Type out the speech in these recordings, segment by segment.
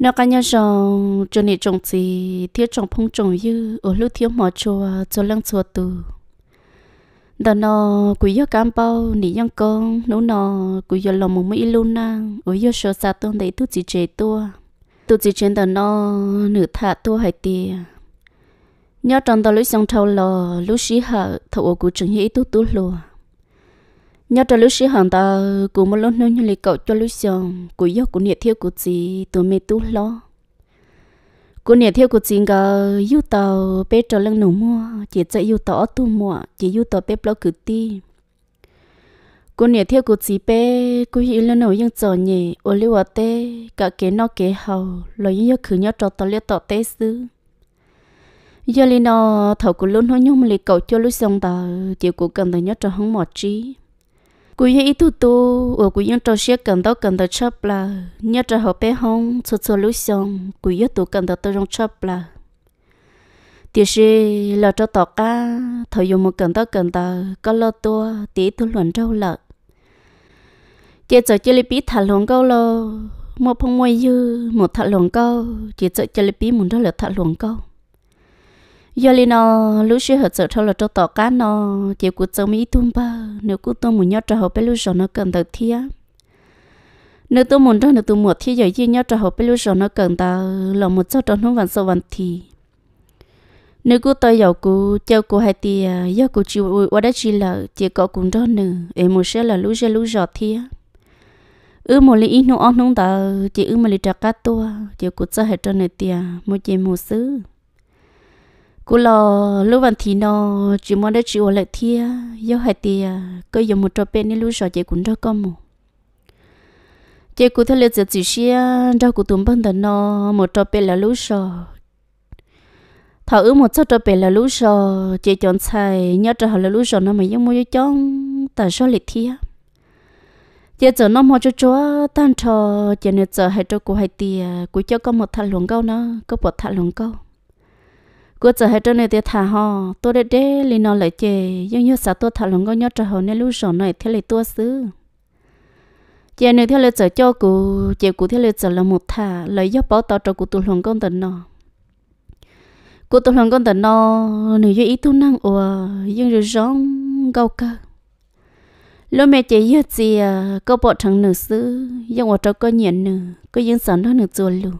nó cá nhân rằng cho nên trồng gì thiếu trồng phong trồng như ở lúc thiếu mỏ cho cho lăng chùa từ đó nó cứ giờ cam bao nỉ nhân công, nấu nó cứ giờ lòng một mấy luôn na ở giờ sợ sa tôi đấy tu chỉ chế tôi tu chỉ chế đó nó nửa thả tôi hay tiền nhớ trong đó lúc xong thâu lò lúc xí hạ thâu ở cụ trường hĩ tôi tôi lùa nhớ cho lúc xí hàng ta cũng một lúc nữa như lì cậu cho lúc xong cụ yêu của nhiệt thiêu của chị tôi mới tú lo của nhiệt thiêu của chị ngờ yêu tàu bé trò lăng nổ mua chỉ chạy yêu tàu tu mua chỉ yêu tàu bé lo cử ti của nhiệt thiêu của chị bé của hiểu lăng nổ nhưng trò nhỉ ô liu ở tê cả kế nó kế hậu, lo yêu khử nhớ trò tao liu tàu tê xứ giờ lì nó thầu cụ luôn nói nhung lì cậu cho lúc xong ta chỉ cụ cần tới nhớ trò không mọt trí cú yên ít tu tu ở cú yên trâu xe cần đầu cần đầu chấp là nhớ cho họ bé hông cho cho lũ xong cú yên tu cần đầu tôi trong chấp là tiếc gì là cho tọt cá thầy dùng một cần đầu cần đầu, có lo tua tí tu luận trâu lợn tiếc giờ chơi bí thả lồng câu lo một phong môi dư một thả lồng câu tiếc giờ chơi bí muốn đó là thả lồng câu giờ lên nó lúc xưa họ sợ thâu là cho tỏ cá nó chỉ cú cho mỹ tung ba nếu cú tôi muốn nhớ cho họ bé lúc rồi nó cần thật thia nếu tôi muốn cho nếu tôi muốn thia giờ chỉ nhớ cho họ bé lúc rồi nó cần ta là một cho trong không vạn sâu vạn thì nếu cú tôi giàu cú cho cú hai tia giờ cú chịu ở đây chỉ là chỉ có cùng đó nữa em muốn sẽ là lũ giờ lũ giờ thia ư một lý ít nó ăn nông ta chỉ ư một lý trà cá tua chỉ cú cho hết cho này tia một chỉ một xứ cú lò lúc vẫn thì nó chỉ muốn để chịu lại thia do hai tia cơ giờ một trò bên nên lúc sợ chạy cũng cho con mù chạy cú theo liệt chỉ xia cho cú tụm bận tần nó một trò bên là lúc sợ thở ứ một số trò bên là lúc sợ chạy chọn xài nhớ trò là lúc sợ nó mà giống mua cho chong tại sao liệt thia chạy giờ nó mua cho chúa tan trò chạy nữa giờ hai trò cú hai tia cú cho con một thằng luồng câu nó có một thằng luồng câu cô trở hết trơn này thì thả họ tôi để để li nó lại chè nhưng như sao tôi thả lòng có nhớ trở hồ nên lúc sổ này thế lại tôi xứ chè này thế lại trở cho cụ chè cụ thế lại trở là một thả lấy giúp bảo tao cho cụ tôi lòng con tình nọ cụ tôi lòng con tình nọ nữ như ý tôi năng ủa nhưng rồi rong gâu cơ lúc mẹ chè như gì có bỏ thằng nữ xứ nhưng mà cho có nhận nữ có những sản đó nữ chuồn luôn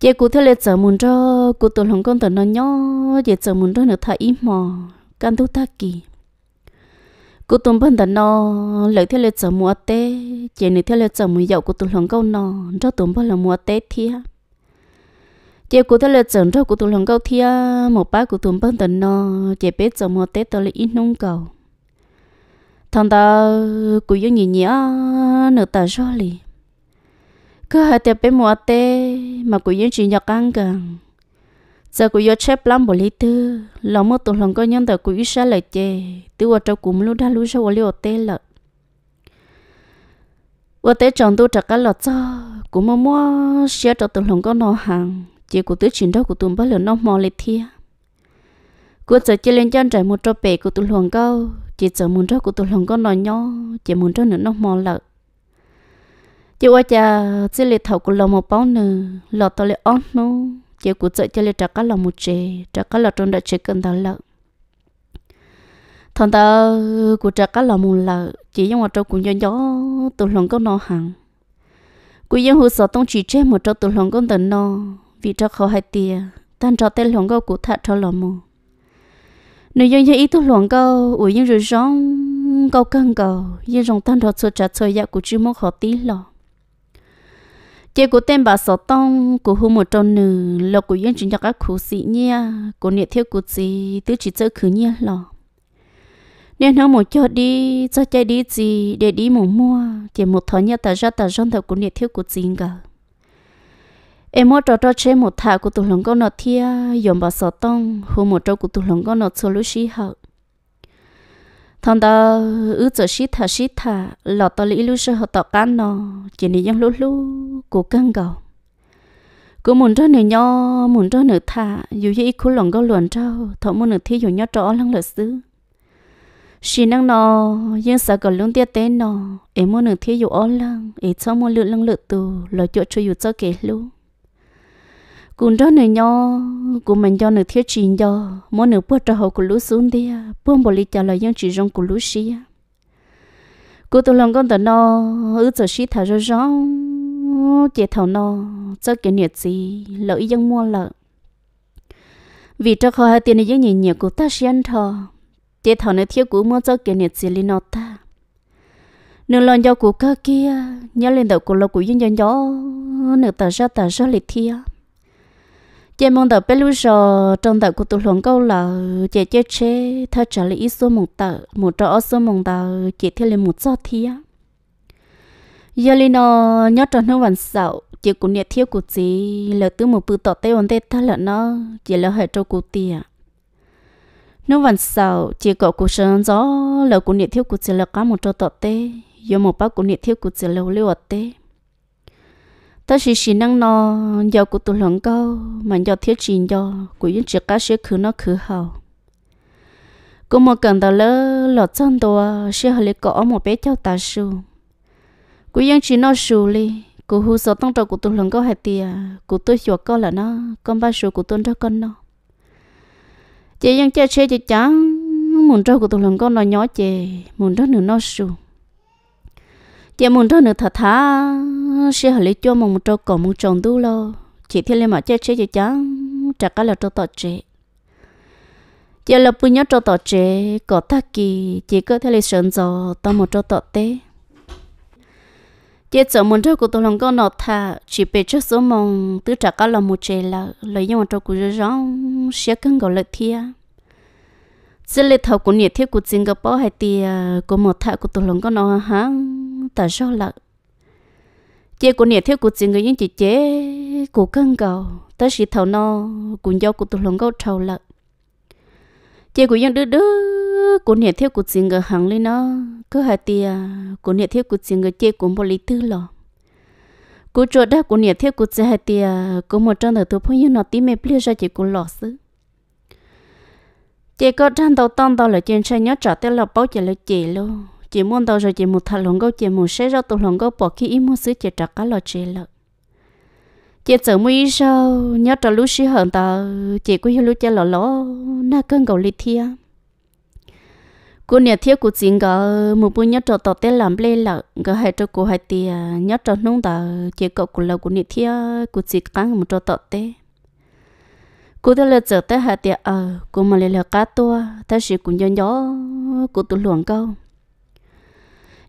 chị cụ thế là chở muốn cho cụ tổ lòng con tờ nó nhỏ chị chở muốn cho nó thay ít mò căn thu ta kỳ cụ tùng bên tờ nó lấy thế là chở mua té, chị này thế là chở mua dậu cụ tổ lòng câu nó cho tùng bên là mua té thia chị cụ thế là chở cho cụ tổ lòng câu thia một bát cụ tùng bên tờ nó chị biết chở mua té tờ là ít nông cầu thằng ta cụ yêu nhỉ nhỉ nửa tờ cho liền cứ hơi tiệt bé mùa tê mà cũng yên chỉ nhọc căng căng, giờ cũng yêu chép lắm bộ lý tư lòng mơ tụi lòng có nhân tờ cũng ít xa lời chê tư ở trong cũng lúc đã lúc sau liều tê lợ ở tê chồng tôi chắc cả lọ cho cũng mơ mơ, xe cho tụi lòng có nó hàng chỉ của tôi chuyển đó của tụi bắt lửa nó mò lệ thia cô giờ chỉ lên chân trải một trò bể của tụi lòng câu chỉ giờ muốn cho của tụi lòng có nó nhỏ chỉ muốn cho nữa nó mò lợt chị qua cha chị lệ thầu của lòng một bao nữa lọt tới lệ ớt nô, chị của chị cho lệ trả cả lòng một chè trả cả lọ trong đã chế cần tao lợn thằng ta của trả cả lòng một lợn chị nhưng mà trong cũng do gió từ lòng con nó hàng của dân hồ sơ tông chỉ chế một trong từ lòng con tận nó vì cho khó hai tia tan cho tên lòng có của thạ cho lòng một nếu dân cho ý từ lòng có ủi dân rồi rong câu căng cầu dân rong tan cho sơ trả sơ dạ của chú mong khó tí lòng chế của tên bà sọ tông của hôm một tròn nữ lo của yên chúng cho các khu sĩ nha của nhiệt thiếu của gì tứ chỉ chơi khứ nha lo nên nó một cho đi cho chơi đi gì để đi một mua chỉ một thọ nha ta ra ta dân thọ của nhiệt thiếu của gì cả em mua trò trò chế một thà của tụ lòng con nọ thia dùng bà sọ tông hôm một trò của tụ lòng con nọ sĩ học thằng đó ứ ừ, cho xí thà xí thà lọ tao lý lúc họ tao cán nó chỉ nên những lúc lúc cố gắng gầu cố muốn cho nửa nho muốn cho nửa thà dù gì cũng lòng có luồn trâu thọ muốn nửa thi dù nho trọ lăng lợi xứ xí năng nó nhưng sợ còn luôn tiếc tên nó em muốn nửa thi dù ó lăng em cho muốn lượn lăng lựa tù lọ chỗ cho dù cho kể luôn cũng đó này nhau cũng mình cho nửa thiết chín cho mỗi nửa bữa trò hậu của lũ xuống đi bữa bò lì trả lời những chuyện trong của lũ xí cô tôi làm con tờ nó ứ giờ xí thả ra rõ chế thầu nó cho cái nhiệt gì lợi dân mua lợ vì cho khó hai tiền những nhìn nhiều của ta xuyên thọ chế thầu nửa thiết của mua cho cái nhiệt gì lên nó ta nửa lần do của cơ kia nhớ lên đầu của lọ của dân dân gió nửa tờ ra tờ ra lịch thiệp chế mong tờ bên lúc giờ trong tờ của tụ luận câu là chế chế chế thay trả lý số một tờ một trò số một tờ chế theo lên một giọt thi á giờ lên nó nhớ tròn nó vẫn sầu chế cũng nhẹ thiếu của chị là từ một bữa tọt tây ổn tê thay là nó chế là hệ trâu của tiền nó vẫn sầu chế cậu của sơn gió là cũng nhẹ thiếu của chị là cá một trâu tọt tê giờ một bác cũng nhẹ thiếu của chị là liều tê ta chỉ chỉ năng nó giờ của tụi lòng câu mà giờ thiết chỉ giờ của những chiếc cá sẽ khử nó khử hậu cũng một cần tao lỡ lọt chân tòa sẽ hơi có một bé cháu ta su của những chỉ nó su li của hú sợ tăng trọng của tụi lòng câu hay tiền, của tôi chuột câu là nó con ba su của tôi cho con nó chị ยัง chơi chơi chị chẳng muốn cho của tụi lòng câu nó nhỏ chị muốn cho nữa nó su chị muốn cho nữa thật thà sẽ hỏi lý cho mong cho cổ mong chồng đu lo chỉ thiên lên mà chết chết chứ chẳng chắc cái là cho tọt chế giờ là bùn nhớ cho tọt chế có thắc kỳ chỉ có thể lấy sơn gió, tao một cho tọt tế giờ sợ muốn cho cô tôi lòng con nọ thà chỉ về trước số mong tứ chắc cái là một chế là lấy nhau cho cô rồi rong sẽ cân gọi lợi thia sẽ lấy thầu của nhiệt thiết của Singapore hay thì của một thà của tôi lòng con nọ hả tờ rau lợn chế của nè theo của chị người những chị chế của cân cầu tới sĩ thầu no cũng do của tụi lòng gấu trầu lợn chế của những đứa đứa của nè theo của chị người hàng lên nó cứ hai tia của nè theo của chị người chế của một lý tư lọ Cú chỗ đó của nè theo của chị hai tia của một trong đời tôi phong như nó tí mẹ bia ra chị của lọ xứ chế có trang đầu tông tàu là trên xe nhớ trả tiền lọ bao giờ là chị luôn chỉ muốn đâu rồi chỉ một thằng lòng gấu chỉ một sẽ ra tụ lòng gấu bỏ khi ý muốn sứ chỉ trả cá lò chế lợ chị mua mũi sau nhớ trả lũ sĩ hận ta chỉ cứ hiểu lũ chơi lò lò na cơn gấu lì thia cô nhà thiếu của chính gờ một bữa nhớ trả tỏ tế làm lê lợ gờ hai cho cô hai tia nhớ trả nông ta chỉ cậu cô là của nhà thiếu của chỉ cắn một trả tỏ tế cô ta lỡ chở tới hai tia ờ cô mà lỡ cá to ta sĩ cũng nhớ nhớ cô tụ luồng gấu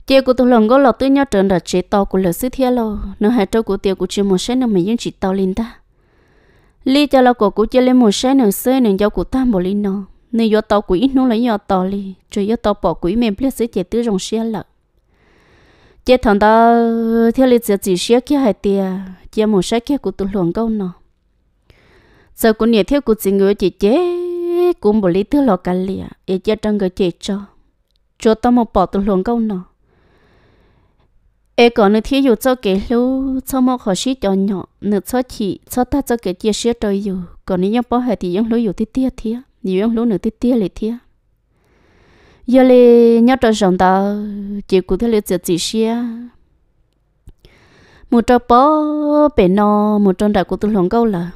tiêu của tôi lần có lọt tới nhau trần đặt chế to của lợn sứ thiên lo nửa hai trâu của tiêu của chưa một sáng nào mà dân chỉ to lên ta li cho lo của của chưa lên một sáng nửa xơi nửa dao của ta một lên nó nửa do to của ít nó lấy do to li trời do to bỏ quỷ mềm biết sứ chế tứ rồng xe lợn chế thằng ta theo lịch sử chỉ xe kia hai tia chế một sáng kia của tôi lần câu nó giờ của nhà theo của chị người chị chế cũng bỏ lý tư lo cả lìa, để chế trăng người chế cho cho ta một bỏ tôi lần câu nó ai có nữa thì dù cho cái lú cho mà khó xí cho nhỏ nữa cho chị cho ta cho cái chia sẻ cho dù còn nếu bỏ hết thì những lú dù tít tía thì nhiều những lú nữa tít tía lại thì giờ lê nhớ cho rằng ta chỉ cụ thể là chỉ chỉ sẻ một trò bỏ bể nó một trò đại của tôi lòng câu là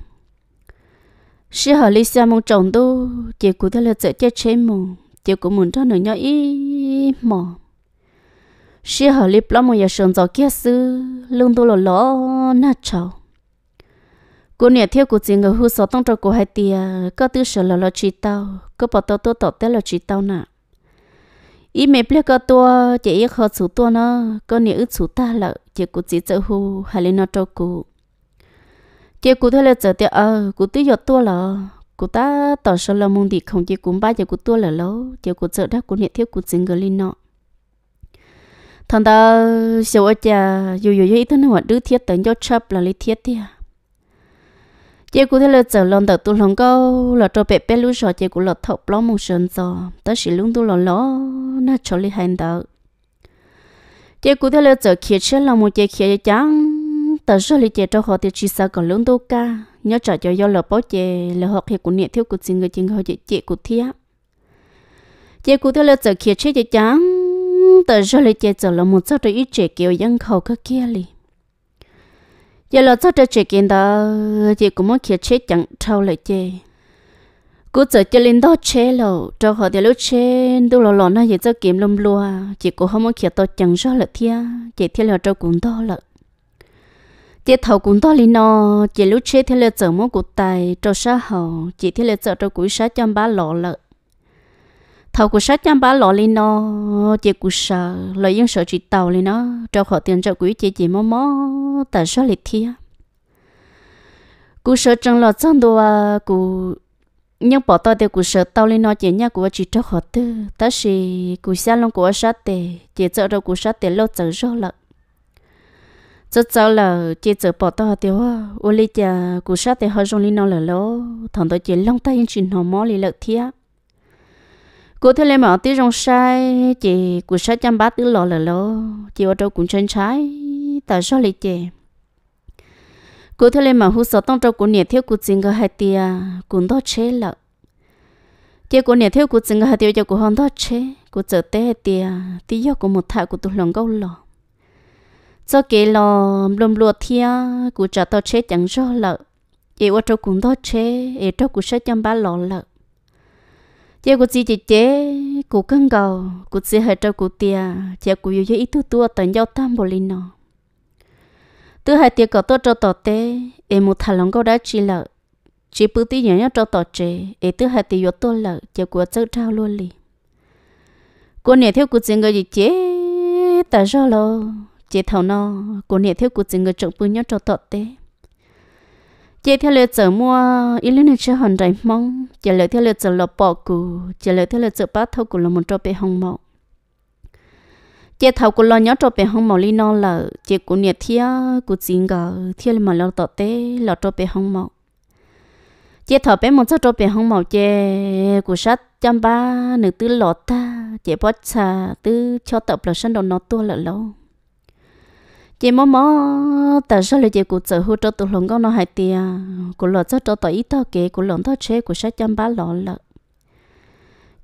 sĩ họ lý xem một chồng tu chỉ cụ thể là chỉ chết chế mù chỉ cũng muốn cho nữa nhớ ý mò sĩ hở lip lo một giờ sớm giờ kia sư lung tu lò lò na chầu. cô nhà theo cô chỉ người hư sáu tông trò cô hai tia có tư sở lò lò chỉ tao có bảo tao tôi tọt té lò chỉ tao nè ý mẹ biết có tua chỉ ý khó chủ tua nó có nhà ước chủ ta lợ chỉ cô chỉ trợ hư hai lên nó trò cô chỉ cô thôi là trợ tia ờ cô tư giờ tua lò cô ta tỏ sở lò mông đi không chỉ cũng ba giờ cô tua lò lò chỉ cô trợ đã cô nhà theo cô chỉ người linh nọ thằng ta sửa chả dù dù gì ít nữa đứa thiết tới cho chấp là lý thiết đi à. chị cụ thế là giờ lần đầu tôi lần câu là cho bé bé lúc sợ chị cụ là thọc lo một sân giờ tới chỉ luôn tôi là lo nó cho lý hành đạo chị cụ thế là giờ kia chết là một chị kia chẳng ta sợ lý chị cho họ thì chỉ sợ còn luôn tôi ca nhớ trả cho do là bao chị là họ thì cũng niệm thiếu của chính người chính họ chị chị cụ thiết chị cụ thế là giờ kia chết chị chẳng tờ rồi lại chạy trở là một số trời ít trẻ kiểu dân khẩu cơ kia li giờ là số trời trẻ kia đó thì cũng muốn kia chết chẳng trâu lại chơi cú giờ chơi lên đó chế lầu cho họ thì lúc chế đâu lò lò nó giờ cho kiếm lum lùa chỉ cũng không muốn kia to chẳng rõ là thia chỉ thia là cho cũng to là chỉ thầu cũng to lì nó chỉ lúc chế thia là giờ muốn cụ tài cho sa hậu chỉ thia là giờ cho cú sa chăm bá lò lợi thầu của sát chăm bá lọ lên nó chị của sợ lợi dụng sợ chị tàu lên nó cho khỏi tiền cho quý chị chị mò mò tại sao lại thi cú sợ chẳng lọt chân đồ à cụ nhưng bỏ tao thì cụ sợ tao lên nó chị nhá của chị cho họ tư ta sĩ cú xa lòng của sát tề chị sợ đâu cú sát tề lâu chờ rõ lợn rất sợ là chị sợ bỏ tao thì hoa ô lê chả cú sát tề hơi dùng lên nó là lỗ thằng tôi chị long tay chị nó mò lì lợn thiệt cô thấy lên mà tí rong sai chị của sai chăm bát tí lò lò lò chị ở đâu cũng chân trái tại sao lại chị cô thấy lên mà hú sợ tông trâu của nhiệt thiếu của chính cái hai tia cũng đó chế lợ chị của nhiệt thiếu của chính cái hai tia cho cô hòn đó chế cô chợ tê tia tí do của một thà của tụi lòng gấu lò cho kể lò lùm lùa thia cô chợ tao chế chẳng rõ lợ chị ở đâu cũng đó chế ở đâu cũng sai chăm bát lò lợ giờ cô chỉ chỉ chế cô căng gầu cô chỉ hơi trâu cô tia giờ cô yêu ít thứ tua tận giao tam bồ linh nó tôi hai tia có tôi cho tọt tê em một thằng lòng cô đã chỉ lợ chỉ bự tí nhỏ nhỏ cho tọt chế em tôi hai tia yếu tôi lợ giờ cô chơi trao luôn liền cô nhảy theo cô chỉ người chị chế ta do lo chế thầu nó cô nhảy theo cô chỉ người trộn bự nhỏ cho tọt tê chị theo lời chọn mua ít lúc chưa hoàn thành mong chị lời theo lời chọn lọ bỏ cù chị lựa theo lời chọn bát thâu của là một trò bé hồng mẫu chị thầu của lo nhớ trò bé hồng mẫu li non là chị của nhiệt thia của chính gờ thia mà lo tọt tế lo trò bé hồng mẫu chị thầu bé một trò bé hồng mẫu chị của sát chăm ba nửa tư lọt ta chị bắt xà tư cho tập là sân đồ nó tua lợ lâu chị mò mò tờ số là chị cụ sở hữu cho tụ lồng con nó hai tia cụ lợn cho cho tụi ít tao kể cụ lợn tao chế cụ sách chăm bá lọ lợ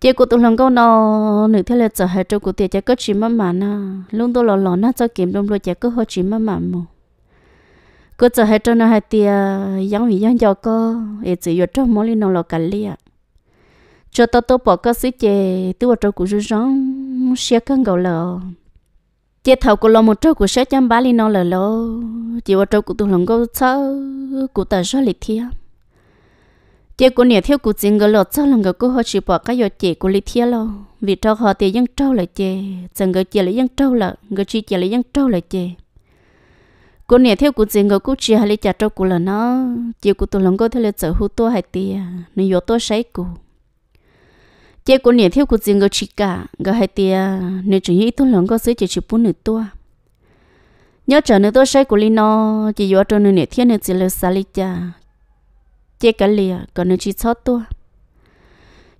chị cụ tụ lồng con nó nữ thế là sở hai cho cụ tia chị có chị mà mà nè. luôn tôi lọ lọ na cho kiếm đông lô chị có hơi chị mà mà mù cụ sở hai cho nó hai tia giống vì giống cho cô ấy chỉ vừa cho mỗi lần nó lọ cả lia cho tao tôi bỏ cái sự chè tôi vào cho cụ rú rong xe cân gạo lợn chế thầu của lo một trâu của sớ chăm bá li nó là lo chỉ một trâu của tôi lòng gấu sớ của tờ sớ lịch thiê chế của nhà thiếu của chính người lọt sớ lòng gấu của họ chỉ bỏ cái giọt chế của lịch thiê lo vì trâu họ thì dân trâu là chế chẳng người chế là dân trâu là người chỉ chế là dân trâu là chế cô nè theo của chị người cô chỉ hay lấy trà trâu của là nó chị của tôi lòng cô theo là chở hú tôi hay tiền nên do tôi sấy cô chế của nhà thiếu của riêng người chỉ cả người hai tia nếu chỉ ít tôi lớn có sứ chỉ chụp bốn nửa tua nhớ trở nửa tua say của no chỉ dựa trên nửa nhà thiếu nửa chỉ lừa xả lý cha chế cả lìa còn nửa chỉ sáu tua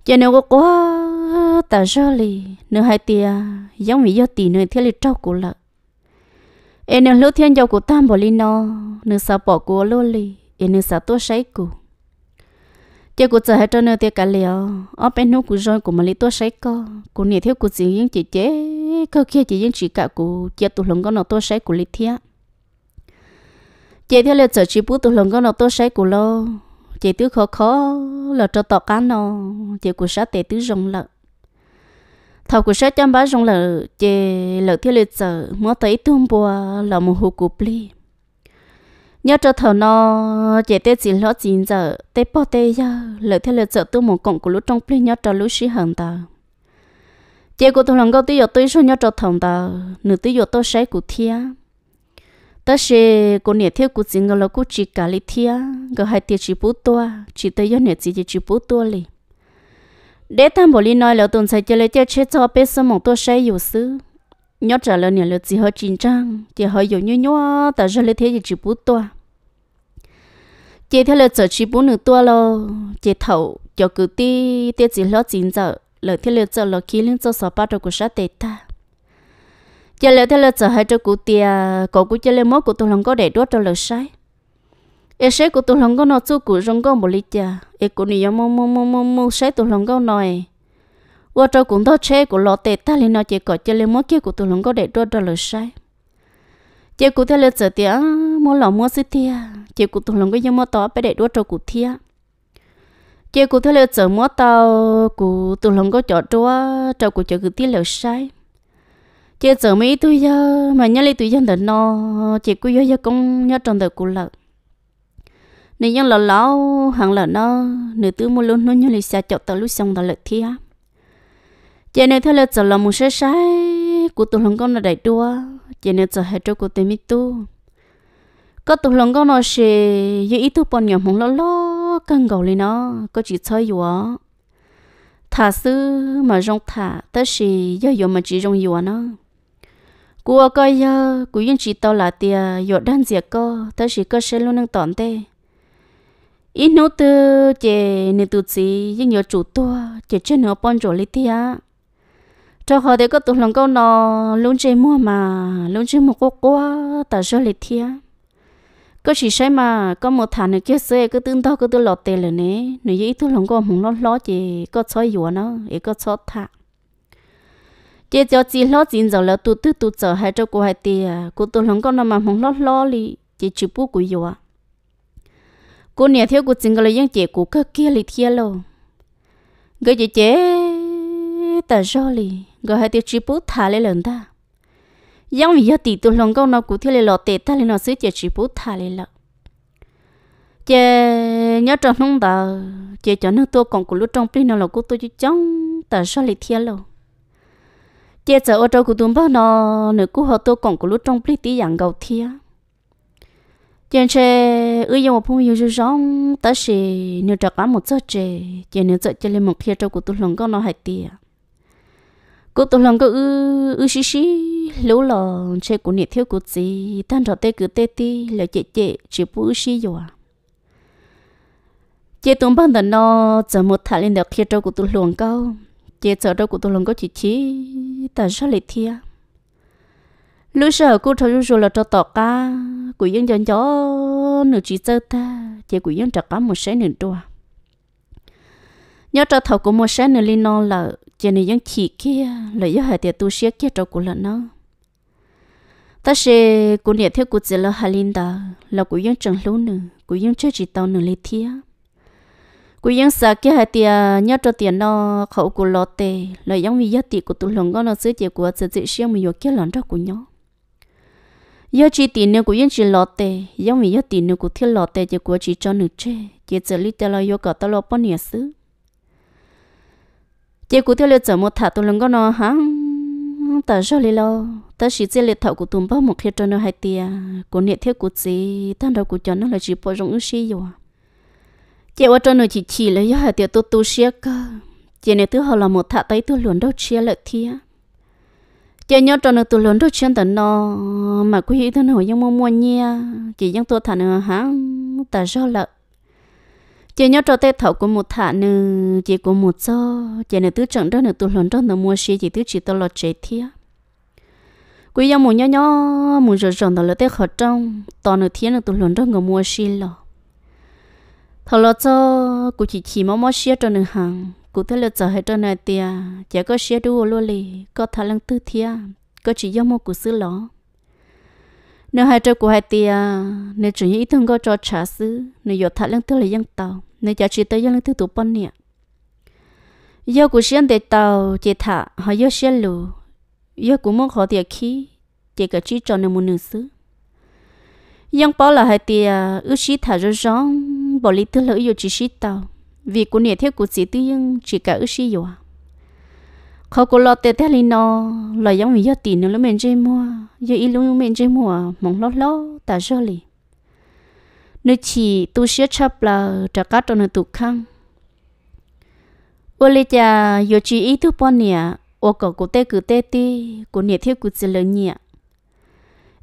chế nếu có quá ta cho lì nửa hai tia giống như do tỷ nửa thiếu lì trâu của lợ em nửa lúa thiên giàu của tam bỏ no nửa sao bỏ của lô lì em nửa sao tua say của chị cũng sợ hết trơn nữa thì cả liều ở bên nó của rồi của mà lấy tua sấy co cũng nhiều thiếu của chỉ những chị chế cơ kia chị những chị cả của chị tụ lòng con nó tua sấy của lấy thiệt chị theo liều sợ chị bút tụi lòng con nó tua sấy của lo chị tứ khó khó là cho tọt cá nó chị của sát tệ tứ rồng lợn thầu của sát chăm bá rồng lợn chị lợn theo liều sợ mới thấy tương bùa là một hồ cục ly nhớ cho thầu nó chỉ tết gì lót chín giờ tới bao tới giờ lỡ theo lỡ sợ tôi muốn cộng của lũ trong plei nhớ cho lũ sĩ hận ta chị của tôi lần đầu tiên tôi số nhớ cho thằng ta nửa tôi giờ tôi sẽ của thia ta sẽ có nhà thiếu của chính người là của chị cả lý thia người hai tiệt chỉ bút tua chỉ tới giờ nhà chị chỉ bút tua li để ta bảo lý nói là tuần sai chơi lấy chơi chết cho bé sớm một tôi sẽ hiểu sự nhớ trả lời nhà là chỉ hơi chính trang chỉ hơi hiểu nhớ nhớ ta sẽ lấy thế chỉ bút tua chị theo lời giờ chỉ bốn nửa tua lo chị thầu cho cứ ti tiết gì lo chín giờ lời theo lời giờ lo khi lên cho sáu ba đầu của sát tết ta giờ lời theo lời giờ hai cho cụ tia cậu cụ chơi lên mốt của tôi lòng có để đốt cho lời sai ế sẽ của tôi lòng có nó chú cụ rong có một lít cha ế của nị mông mông mông mông mông sẽ tôi lòng có nói qua cho cũng đó chơi của lo tệ ta lên nó chỉ có chơi lên mốt kia của tôi lòng có để đốt cho lời sai chị cụ theo lời giờ tia mua lòng mua xí tia chế cụ tụng lòng cái giống mô tỏ bé để đua trâu cụ thia chế cụ thia lỡ chở mô tàu cụ tụng lòng có chở đua trâu cụ chở cụ tia lỡ sai chế chở mấy tôi giờ mà nhớ lấy tôi giờ đợt nó chế cụ giờ công nhớ trong đợt cụ lợ nếu nhân lỡ lão hẳn lỡ nó nửa tư mua luôn nó nhớ lấy xa chợ tàu lúc xong tàu lỡ thia chế nếu thia lỡ chở lòng một sai sai cụ tụng lòng con là đại đua chế nếu chở hết trâu cụ tê mít tu có tụt lòng con nó sẽ dễ ít thu bọn nhỏ mong lo lo căng gầu lên nó có chỉ chơi vừa thả sư mà rong thả ta sẽ do giờ mà chỉ rong vừa nó của coi giờ của yên chỉ tao là tia giờ đan diệt co ta sẽ có sẽ luôn đang tỏn tê ít nốt tư chè nên tụt gì nhưng giờ chủ tua chè chơi nó bọn rồi lấy tia cho họ để có tụt lòng con nó luôn chơi mua mà luôn chơi mua cô quá ta sẽ lấy tia có chỉ sai mà có một thằng này kia xe cứ tưng tao cứ tưng lọt tè là nè nè dĩ thứ lòng có mùng lót lót gì, có soi dùa nó ý có sót thà chị cho chỉ lót chín rồi là tụ tư tụ giờ hai cho cô hai tè à, cô tụ lòng có nó mà mùng lót lót li chỉ chịu bú của dùa cô nè theo cô chính là những chị của cơ kia li thiệt luôn. người chị chế ta rồi li người hai tiêu chịu bú thà lên lần ta yang vì tí tu lòng câu nó cụ thể là lọ tệ ta lên nó xứ chè chỉ bút thà lên lọ chè nhớ trong nông tờ chè cho nó tôi còn của lúc trong pin nó là cụ tôi chứ chóng tờ sao lại thiên lọ chè chờ ô trâu cụ tôi bao nó nửa của họ tôi còn của lúc trong pin tí dạng gầu thiên chè chè ư yêu một phong yêu chứ chóng tớ sẽ nửa trạc một giờ chè chè nửa giờ chè lên một khi trâu cụ tôi lòng câu nó hay tiền cô tôi lòng cô ư ư xí xí lú lò chơi của nhiệt thiếu của gì tan trò tê cứ tê ti là chạy chạy chỉ bú ư xí rồi à. chê tôi bằng tần nó giờ một thả lên được khi trâu của tôi luồng câu chê giờ trâu của tôi luồng câu chỉ chỉ ta sao lại thia lú sợ cô trâu rồi là cho tọt ca của dân dân gió nửa chỉ sơ ta chê của dân trật cá một sấy nửa trâu à nhớ cho thầu của mua sáng nơi linh non là chỉ nên những chỉ kia là nhớ hệ tiệt tu sĩ kia cho của lần nó ta sẽ của nhiệt theo của chỉ là hà linh đó là của những trần lũ nữa của những chơi chỉ tàu nữa lấy thia của những sợ kia hệ tiệt nhớ cho tiền nó khẩu của lọ tề là những vì giá tiệt của tu lòng con nó sẽ chỉ của sự tự siêng mình យក kia lần cho của nhau giờ chỉ tiền nữa của những chỉ lọt tệ giống vì giờ tiền nữa của thiên lọt tệ chỉ của chỉ cho nữ chơi, chỉ xử lý tê lo yêu cả tao lo bao nhiêu chế cụ tiêu liệu chở một thả tôi lần có nó hả ta cho lì lo ta chỉ chỉ lì thọ của tụm bao một khi cho nó hai tia của niệm thiết của chị ta đâu của cho nó là chỉ bỏ rộng ưu sĩ rồi chị qua cho nó chỉ chỉ lấy hai tia tôi tu sĩ cơ chị này thứ họ là một thả tay tôi luôn đâu chia lợi thia chị nhớ cho nó tôi luôn đâu chia tận nó mà quý thân hồi nhưng mong mua nhia chỉ dân tôi thả nữa hả ta cho lợi chị nhớ cho tết thầu của một thả nữ chị của một do chị nữ tứ trận đó nữ tụ lớn đó nữ mua xí chị tứ chỉ tao lọt chế thia quý yêu mù nhớ nhớ mù rờ rờ đó là tết khởi trong toàn nữ thiên nữ tụ lớn đó người mua xí lọ thầu lọt cho cụ chỉ chỉ mò mò xí cho nữ hàng cụ thế là cho hết cho nữ tia chị có xí đua luôn lì có thả lăng tư thia có chỉ yêu mò cụ xứ lọ nếu hai trâu của hai tia nếu chủ yếu ít có cho trả xứ nếu dọt thả lăng tư là dân tàu nên cho chị tới dân thứ tụ bọn nè giờ cũng xem để tàu chị thả họ giờ xem lù giờ cũng mong họ tiệt khi tiệt cả chị cho nên muốn nữ xứ dân bảo là hai tia ước sĩ thả rồi rong bảo lý thứ lỡ yêu chị sĩ tàu vì của nè theo của chị tư nhưng chỉ cả ước sĩ à. rồi เขาก็รอเตะลีนอลอยยังมียอดตีนแล้วเมนเจมัวเยอะอีลุงเมนเจมัวมองล้อล้อแต่เชอรี่ nếu chỉ tu sửa chấp là trả cá cho nó tụ khăng ô lê cha yo chỉ ý thức bọn nè ô cậu cụ tê cử tê ti cụ nè thiết cụ chỉ lớn nhẹ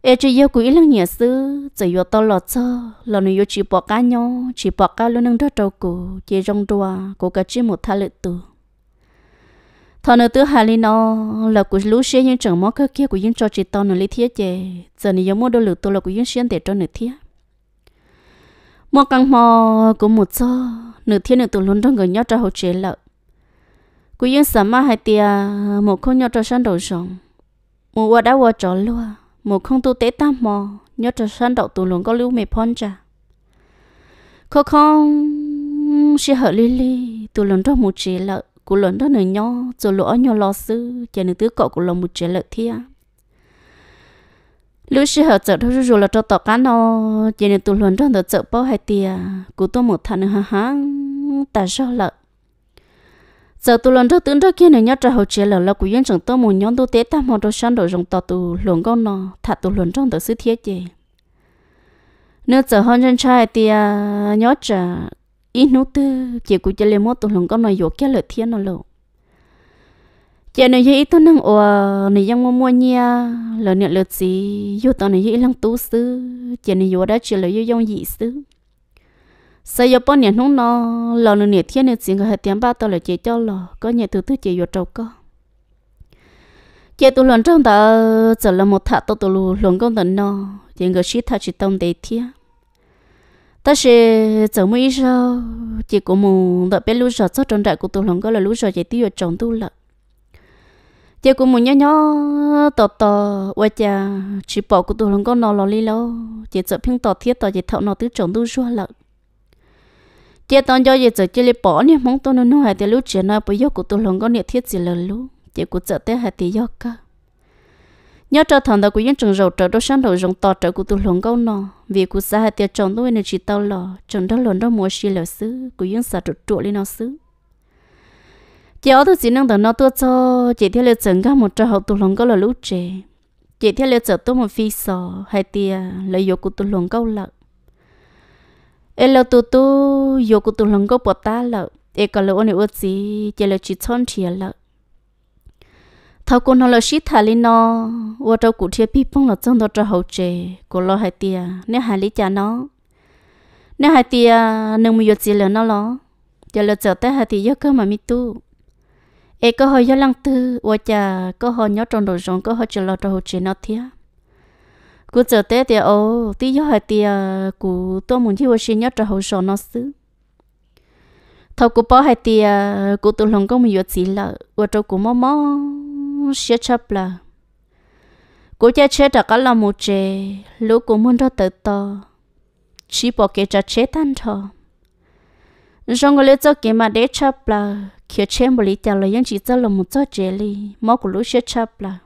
ê chỉ yêu cụ ý lăng nhẹ sư chỉ yo to lọt cho lọ nó yo chỉ bỏ cá nhau chỉ bỏ cá luôn nâng đó trâu cụ chỉ rong đua cụ cả chỉ một thà lự tụ thọ nó tứ hà li nó là cụ lưu xe nhưng chẳng mó cơ kia cụ yên cho chỉ to nó lý thiết chè giờ này yo mua đồ lự tụ là cụ yên xuyên để cho nó thiết mua căng mò cũng một số nửa thiên nửa tụ luôn trong người nhau cho hậu chế lợ cứ yên sớm mà hai tia một không nhau cho sân đầu rộng một qua đã qua trò lúa một không tu tế tam mò nhau cho sân đầu tụ luôn có lưu mệt phong trà khó không sẽ hở li li tụ luôn trong một chế lợ của lớn đó nửa nhau rồi lỗ nhau lo sư chờ nửa tứ cậu của lòng một chế lợ thiên lúc xưa họ chợ thôi rồi là cho tàu cá nó chỉ nên tụi luôn trong đó chợ bao hai tia cú tôi một thằng ha ha ta sao lợ giờ tụi lần trước tướng trước kia này nhát trả hậu chế là là cú yên chẳng tôi một nhóm tôi tế ta một đôi sáng đội rồng tàu tụi luôn con nó thà tụi luôn trong đó sứ thiết chế nếu giờ hơn chân trai thì nhớ trả ít nút tư chỉ cú chơi lên một tụ luôn con nó vô kia lợi thiên nó lộ chị này chị tôi nâng ở này giang mua mua nha là nè lợt gì vô tao này chị lăng tú sư chị này vô đã chỉ là vô giang gì sư sau giờ bao nhiêu hôm nó là nửa nửa thiên nửa chuyện có hai tiền ba tao là chị cho lò có nhà từ từ chị vô trâu co chị tôi lần trong đó, giờ là một thà tao tôi luôn lần công tận nó chị cái shit thà chỉ tông đầy thiên ta sẽ giờ mới sao chỉ có một, đợi bé lúc giờ cho trong đại của tôi lần có là lúc giờ chị tiêu trong tôi lợ chị cũng muốn nhớ nhớ tò tò và cha chỉ bỏ của tôi lòng con nó lò li lô chị sợ phiên tò thiết tò chị thợ nó tứ chồng tứ xua lợn chị toàn cho chị sợ chị lấy bỏ nè mong tôi nó nó hai thì lúc chị nó bây giờ của tụi lòng con nè thiết gì lần lú chị cũng sợ thế hai thì do cả nhớ cho thằng đó của những trường rầu trở đó sáng đầu rồng tò trở của tôi lòng con nó vì của xã hai thì chồng tôi nè chị tao lò chồng đó lần đó mua xì lợn xứ của những xã trụ trụ lên nó xứ giờ tôi chỉ năng tận nó tôi cho chỉ theo lịch chừng các một trò học tụ lòng có là lũ trẻ chỉ theo lịch trình tôi một phi sò hay tia lấy dục của tụ lòng câu lợ ê lợ tụ tụ dục của tụ lòng câu bỏ ta lợ ê còn lợ ôn ước gì chỉ là chỉ chọn chỉ lợ thao cô nó là shit thà lên nó và trâu cụ thiệp bị bông là trong đó trò học trẻ cô lo hay tia nếu hai lý cha nó nếu hai tia nâng một giờ gì là nó lo giờ lợ chợt tới hai tia giấc cơ mà mi tu e có hơi gió lăng tư và chả có hơi nhớ trong đồ rong có hơi chờ lo cho hồ chế nó thía cú chờ té thì ô tí gió hay thì cú tôi muốn thi hồ chế nhớ cho hồ sọ nó xứ Thôi cú bỏ hay thì cú tụi lòng có một yếu chỉ là và trong cú mò mò sẽ chấp là cú cha chết đã có là một chế lũ cú muốn ra tự to chỉ bỏ cái cha chết tan thọ Rồi người lấy cho cái mà để chấp là kia chém bù lì tèo là yên chỉ tớ là một tớ chế lì mò cú lú xe chập là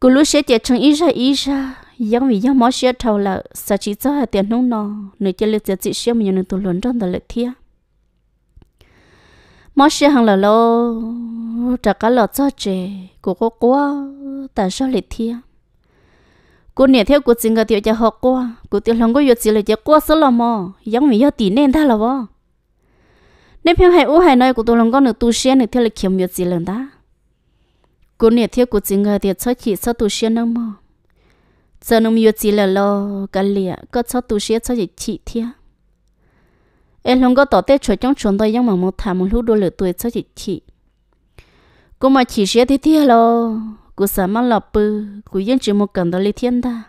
cú lú xe tiệt chẳng ít ra ít ra yên vì yên mò xe thầu là sa chỉ tớ hà tiền nông nọ nơi chơi lì tiệt chỉ xe mình nhận tu lớn trong tờ lệ thia mò xe hàng là lô trả cả lọ tớ chế cú cố quá tại sao lệ thiệt. cô nè theo cô chính cái tiêu cho học qua cô tiêu lòng có yêu chỉ là cho qua số là mò giống vì yêu tỷ nên ta là vợ nên phim hay u hay nơi của tôi lòng con được tu xuyên được theo lịch kiếm nhiều gì lần ta cô nhiệt thiết của chính người thì cho chỉ cho tu xuyên nâng mà, giờ nó nhiều gì là lo cả lìa có cho tu xuyên cho chỉ chỉ thiết em lòng có tỏ tết chuột trong chuột tôi nhưng mà một thả một lúc đôi lửa tuổi cho chỉ chỉ cô mà chỉ xuyên thì thiết lo cô sợ mắc lọp bư cô yên chỉ một cần đó lấy thiên ta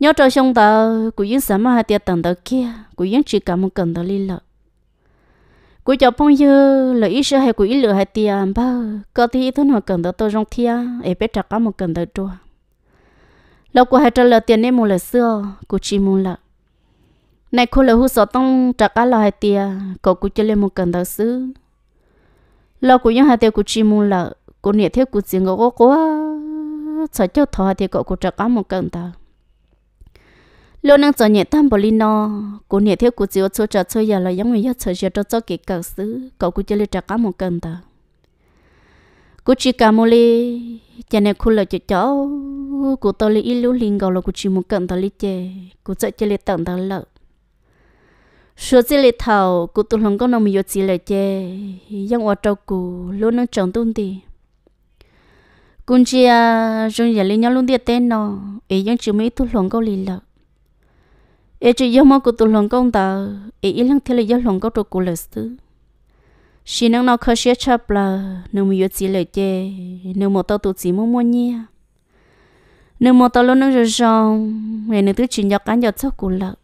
nhớ cho xong tờ cô yên sợ mắc hai tiệt tầng đó kia cô yên chỉ cả một cần đó lấy lợ cú cho phong dư là ít sơ hay cú ít lừa hay tiền bơ, có thì thứ nào cần tới tôi trong thia để biết trả có một cần tới chùa lâu cú hay trả lời tiền nên một là xưa cú chỉ muốn là này cô là hú sợ tông trả cá lo hay tiền cậu cú chơi lên một cần tới xứ lâu cú nhớ hai tiền cú chỉ muốn là cô nhẹ theo cú chỉ ngó quá, cố sợ cho thọ thì cậu cú trả cá một cần tới lô năng cho nhẹ tam bồ lino cô nhẹ thiếu cô chịu cho trả cho giờ là giống như cho giờ cho cho kỹ cầu xứ cậu cô chơi trả cá một cân ta cô chỉ cả một ly cho nên cô là cho cháu cô tôi lấy lưu liền gọi là cô chỉ một cân ta lấy chè cô chơi chơi lấy tận ta lợ số chơi lấy thầu cô tôi không có nằm yếu chỉ lấy chè giống ở trâu cô lô năng trồng tuôn đi cũng chỉ à, rồi giờ lấy nhau luôn đi tên nó, ấy giống chưa mấy thu lòng câu lì lợ ấy chỉ yêu mong của tụi lòng công ta ấy ít lăng thế là yêu lòng có tụi cô lợi sư xin năng nào khó sẽ chấp là nếu mà yêu chỉ lợi chê nếu mà tao tụi chỉ muốn muốn nhia nếu mà tao luôn năng rồi xong ngày nữa tụi chỉ nhọc cán nhọc cho cô lợi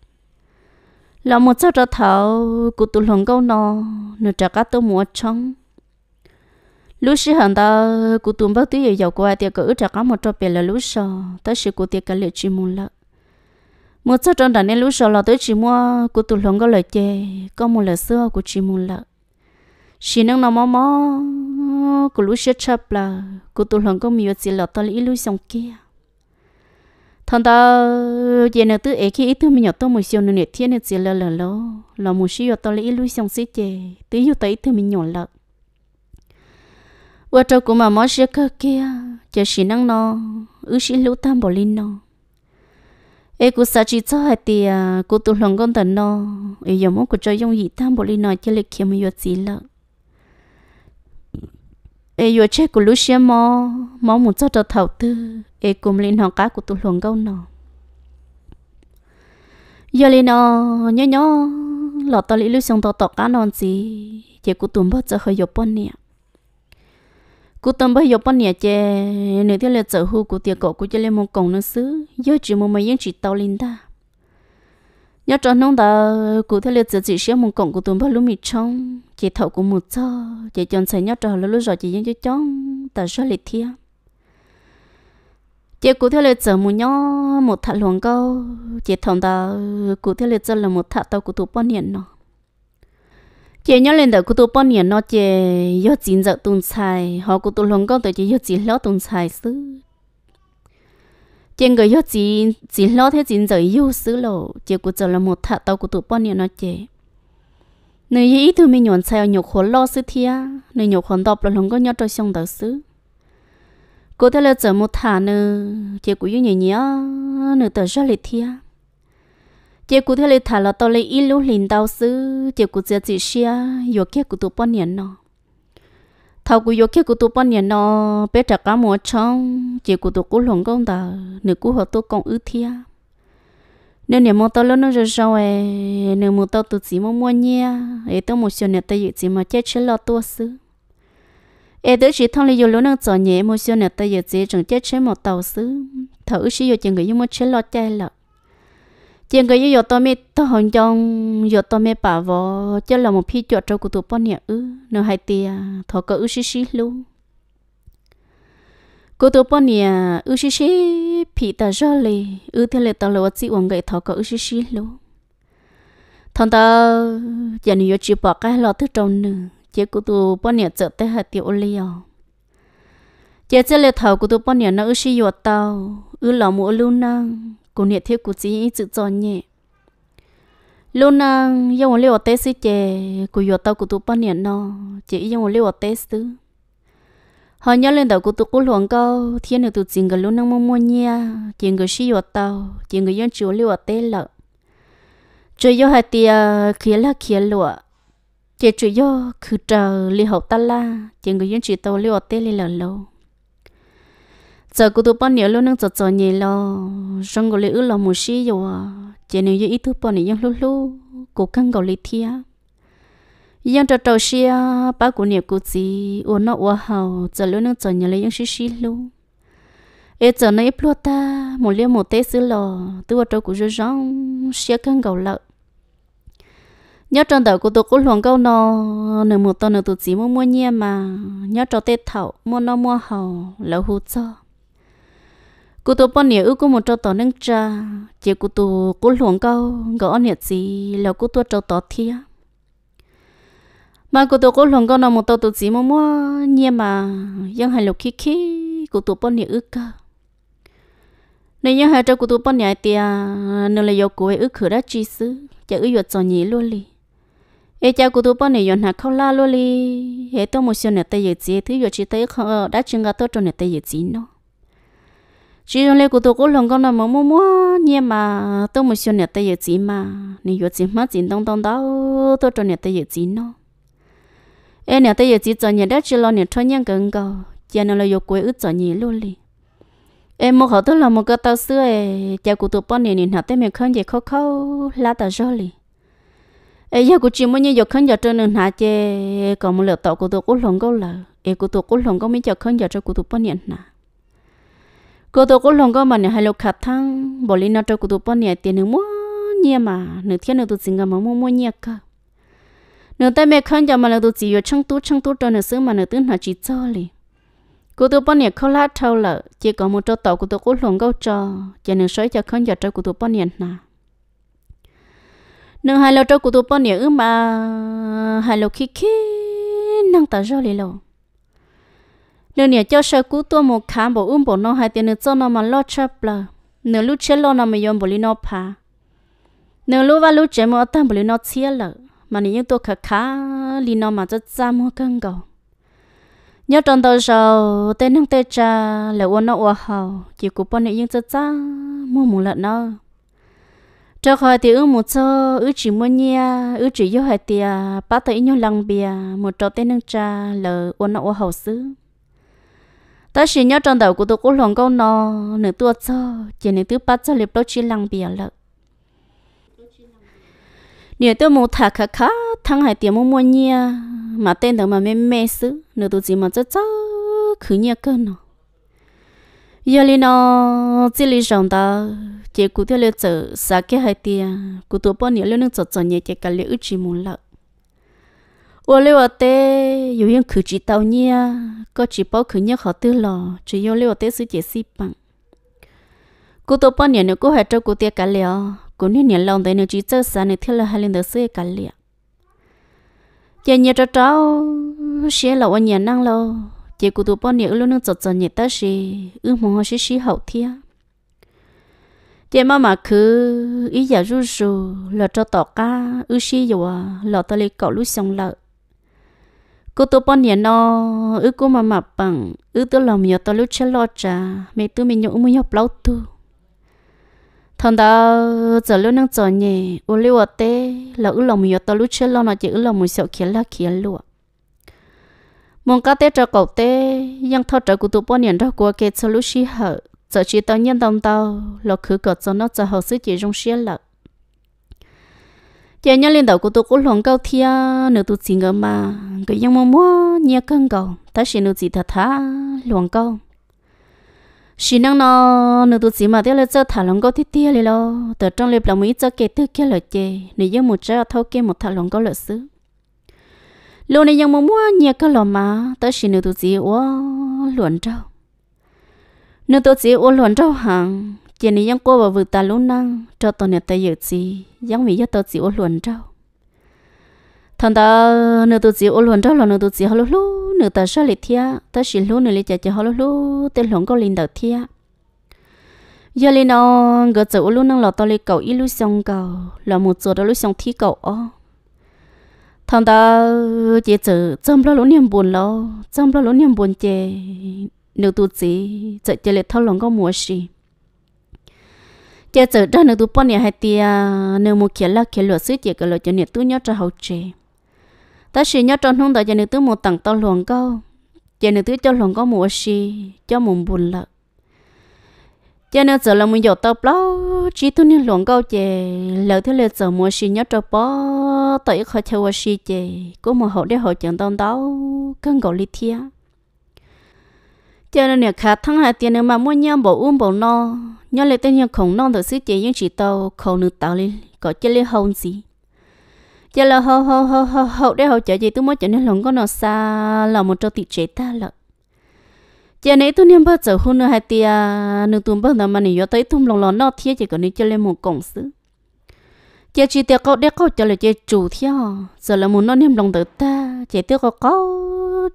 là một cháu trở thảo của tụi lòng công nó nữa chả cá tôi mua trong lúc xưa hẳn ta của tụi bác tụi yêu giàu qua thì cứ chả cá một trò bè là lúc sau ta sẽ của tiệc cả lệ chỉ muốn lợi một số trong đàn em lũ sầu là tới chỉ mua của tụi lòng có lời chê có một lời xưa của chỉ mua lợ chỉ năng nào mò mò của lũ sẽ chấp là của tụi lòng có miêu chỉ là tao lý lũ sông kia thằng ta giờ nó tự ấy khi ít thứ mình nhặt tôi một xíu nữa thiên nó chỉ là lợ lỡ là một xíu tao lý lũ sông xí chê tí yêu tới thứ mình nhọn lợ vợ chồng của mà mò sẽ cơ kia chỉ năng nó ước xin lũ tam bỏ linh nó ê cô sa chi cho hai thì à, cô tụt lòng con tần nó ê giờ muốn cú cho dùng gì tham bộ đi nói cho lịch kiếm một gì lợ ê giờ chết cô lú xem mò mò muốn cho cho thầu tư ê cùng lên họ cá cô tụt lòng con nó giờ lên nó nhớ nhớ lọt tao lý lúc xong tao tọt cá non gì chỉ cô tụt bớt cho hơi dọc bọn nè cú tâm bây giờ bọn nhà chè nửa tiếng là chở hú cú tiệc cổ cú chơi lên một cổng nó xứ giờ chỉ một mày yên chỉ tao linh ta nhớ cho nông ta cú thế là chở chỉ xíu một cổng cú tuần bao lúc mì trong chỉ thầu cú một cho chỉ chọn xài nhớ cho là lúc rồi chỉ yên cho chóng ta rất lịch thiệt chị cụ thể là chở một nhó một thạ luồng câu chị thằng ta cụ thể là chở là một thạ tàu của tụ bọn hiện nó chị nhớ lên đầu của tôi bao nhiêu nó chị do chín giờ tuần xài họ của tôi lòng con tôi chỉ do chín lót tuần xài xứ chị người do chín chín lót thế chín giờ yêu xứ lộ chị của trở là một thạ tàu của tôi bao nhiêu nó chị nơi ý thứ mình nhọn xài nhục khổ lo xứ thia nơi nhục khổ đọc là lòng con nhớ tôi xong đời xứ cô thế là trở một thả nữa chị của yêu nhẹ nhẹ nữa tờ ra lịch thia chỉ cụ thể là thà là tôi lấy ít lúc liền đau sư chỉ cụ chỉ chỉ xia vô kia cụ tôi bao nhiêu nó thầu cụ vô kia cụ tôi bao nhiêu nó bé trả cá mua trong chỉ cụ tôi cũng lòng công ta nếu cụ họ tôi công ư thia nếu nhà mua tôi lớn nó rồi sao ấy nếu mua tôi tự chỉ mua mua nhẹ, ấy tôi một số nhà tôi dự chỉ mà chết chết lo tôi sư ấy tôi chỉ thằng lý vô lớn nó chọn nhẹ một số nhà tôi dự chỉ chẳng chết chết một tàu sư thầu ư sĩ vô người yêu mua chết lo chết lợt chuyện cái yếu tố mẹ tao hồng trong yếu tố mẹ bảo vợ cho là một phi chuột trong cụ tụ bao nhiêu ư nó hay tia thọ có ư xí xí luôn cô tôi bọn nè ư xí xí phi ta rõ lì ư thế là tao là chỉ uống cái thọ có ư xí xí luôn thằng ta giờ này chỉ bỏ cái lọ thứ trong nữa chỉ cô tôi bọn nè chợ tới hạt tiêu liều chỉ thế là thọ cô tôi bọn nè nó ư xí yuột tao ư là mũ lâu năng cô nhiệt thiếu cô chỉ tự do nhẹ luôn à yêu liều tết sư chè cô yêu tao cô tụp bao nhiêu nó chỉ yêu liều tết sư họ nhớ lên đầu cô tụp cô luồng câu thiên được tụt chuyện cái luôn năng mong muốn nha chuyện người suy yêu tao chuyện người yên chiều liều tết lợ chơi yêu hai tia khía là khía lụa chỉ chơi yêu cứ chờ li học ta la chuyện người yên chiều tao liều tết li lợ lâu giờ cô tụi bọn nhiều luôn nâng à. giờ giờ nhẹ lo rong gọi lấy lo một xí rồi chỉ nếu như ít thứ bọn này nhung lú lú cô căng gọi lấy thia cho trò xí à, ba cô nhớ cô gì uốn nó uốn hậu giờ luôn nâng giờ nhiều lấy những xí xí lú ế giờ này ít ta một liêu một té xứ lo, tôi vào trâu cô rong rong xí căng gầu lợ nhớ trong đầu của tôi cũng luồng câu nó nửa một tuần nửa tụt chỉ mua mua nhẹ mà nhớ cho tết thảo mua nó mua hậu lẩu hú cho cụ tụ bọn nhiều ước có một trâu tỏ nâng cha chỉ cụ tụ cố luồng câu gõ nhiệt gì là cụ tụ trâu tỏ thia mà cụ tụ cố luồng câu nào một tàu tụ chỉ mua mua nhẹ mà dân hai lục khí khí cụ tụ bọn nhiều ước cơ nên nhớ hai trâu cụ tụ bọn nhiều tia nên là do cụ ấy ước khử đã chi xứ chả ước yuột giòn nhỉ luôn đi. ê cha cụ tụ bọn nhiều nhọn hạt không la luôn đi, hệ tôi một số nửa tay dự gì thứ yuột chỉ tới đã chừng gà tôi trong nửa tay dự gì nó chỉ trong lấy của tôi cố lòng con nào mồm, mua mua nhưng mà tôi một số nhà tay giờ chỉ mà nên giờ chỉ mất tiền đông đông đâu, tôi cho nhà tay giờ chỉ nó em nhà tay giờ chỉ cho nhà đất chỉ lo nhà cho nhân cần cầu giờ nó là yêu quê ướt cho nhà luôn đi em một họ tôi là một cái tao xưa cha của tôi bao nhiêu 年后 tôi mới không về khó khó lá tao rồi đi em giờ của chị muốn như giờ không giờ trên nền hạ chê còn một lượt tàu của tôi có lòng câu là em của tôi có lòng câu mới giờ không giờ cho của tôi bao nhiêu nào cô tôi cũng lòng có mà nhà hai lộc khát thăng bỏ lên nó cho cô tôi bao nhiêu tiền nữa mua nhiều mà nửa thiên nửa tôi xin cả mà mua mua nhiều cả nửa tay mẹ khăn cho mà là tôi chỉ ở trong túi trong túi cho nửa xứ mà nửa tướng nó chỉ cho liền cô tôi bao nhiêu khó lát thâu lợ chỉ có một chỗ tàu cô tôi cũng lòng câu cho cho nửa sói cho khăn cho cho cô tôi bao nhiêu nà nửa hai lộc cho cô tôi bao nhiêu mà hai lộc khi khi năng tạo ra liền rồi nếu nhà cho sơ cứu tôi một khám bộ um bộ nó hai tiền nữa cho nó mà lo chấp là nếu lúc chết lo nó mà dùng bộ lý nó phá nếu lúc vào lúc chết mà tâm bộ lý nó chia lợ mà nếu tôi khá khá lý nó mà rất ra mua cân cầu nhớ trong đầu rồi tên năng tên cha là uốn nó uốn hầu chỉ cố bọn này nhưng rất ra mua một lợn nó cho khỏi thì ước một số ước chỉ mua nha ước chỉ yêu hai tia bắt tới nhau lăng bia một trò tên năng cha là uốn nó uốn hầu xứ ta chỉ nhớ trong đầu của tôi có lòng câu nó nửa tua cho chỉ nửa thứ ba cho liệp đôi chỉ lăng bìa lợ nửa tôi mua thà khá khá thằng hải tiền mua mua nhia mà tên thằng mà mê mê xứ nửa tôi chỉ mà cho cho khứ nhia cơn nó giờ li nó chỉ li rằng ta chỉ cụ thể là chở xa cái hải tiền cụ tôi bao nhiêu lúc nó chở chở nhia chỉ cả liệu chỉ muốn lợ 我六我爹有用口技刀捏，个只包口捏好得了，只有六我爹是解释棒。cô tôi bao nhiêu cô hãy cho cô tiếc cả liệu cô nên nhận lòng đấy nếu chỉ cho sáng này theo là hai lần đầu xưa cả liệu giờ nhà cho cháu sẽ là ông nhà năng lâu cô tôi bao nhiêu luôn đang chật chật nhà ta sẽ ước mong họ sẽ sĩ hậu thia giờ mà mà cứ giờ rú rú là cho tỏ cá ước sĩ rồi là tôi lấy cậu lúc xong lợi cô tôi bọn nhà nó ư cô mà mập bằng ư tôi làm nhớ tôi lúc chết lo cha mẹ tôi mình nhậu mình nhậu lâu tu thằng đó giờ lúc năng giờ nhỉ ô liu ở tê là ư làm nhớ tôi lúc chết lo nó chỉ ư làm một sợ kia là kia lụa mong cá tê cho cậu té nhưng thọ trợ cô tôi bọn nhà đó của cái solution hở giờ chỉ tao nhận đồng tao là cứ cậu cho nó cho hậu sự chỉ dùng xe lợn chị nhớ lên đầu của tôi cũng lòng cao thia nửa tôi xin ngờ mà cái yang mong mua nhớ cân cầu ta sẽ nửa gì thật thà lòng cao xin năng nó nửa tôi xin mà thế là cho thà lòng cao thì tia lên lo từ trong lệp lòng mỹ cho kể từ kia lợi chị nửa giờ một trái thâu kia một thà lòng cao lợi sứ lúc này yang mong mua nhớ cái lòng mà ta sẽ nửa tôi gì ô luận trâu nửa tôi gì ô luận trâu hàng chị này dân cô bảo vừa ta lúc năng cho tôi nhận tay dự gì giống vì tôi chỉ ôn luận trâu thằng ta nửa tôi chỉ ôn luận trâu là nửa tôi chỉ họ lúc lúc nửa ta sợ lịch thia ta chỉ lúc nửa lịch chạy họ lúc lúc tên lồng có linh đầu thia giờ lên nó gỡ chỗ lúc năng là tôi lấy cầu ít lúc xong cầu là một chỗ đó lúc xong thi cầu ó thằng ta chị chữ trong đó lúc niệm buồn lo trong đó lúc niệm buồn chè nửa tôi chỉ chạy chạy lịch thâu lồng có mua gì giờ giờ đó nó tụi bọn nhà hay tia nếu một kia là kia lúa sữa chỉ cái lúa cho nên tu nhớ cho hậu chế ta chỉ nhớ cho không đó cho nên tu một tặng tao luồng câu cho nên tu cho luồng câu mùa xì cho mồm buồn lợ cho nên giờ là mình dọn tao bao chỉ tu nên luồng câu chè lỡ thế lỡ giờ mùa xì nhớ cho bó tới khỏi chơi mua xì chè có mà hậu để hậu chẳng tao tao cân gạo lý thiêng tiền là nè khá thăng hà tiền mà mua nhau bộ uống bộ no nhau lại tên nhau khổng non được, sự chỉ những chỉ tàu khẩu nước tàu lên có chơi lấy hôn gì cho là hậu hậu hậu hậu hậu để hậu trở gì tôi mới trở nên lòng con nó xa là một trâu tị chế ta lợi, cho nên tôi niệm bớt giờ hôn nữa hai tiền, nửa tuần bớt là mà nỉ yo tới tung lòng lòng nó thiết chỉ còn đi chơi lên một cổng xứ chị chỉ tiêu câu đeo câu trả lời chị chủ theo giờ là muốn nó niêm lòng tự ta chị tiêu câu câu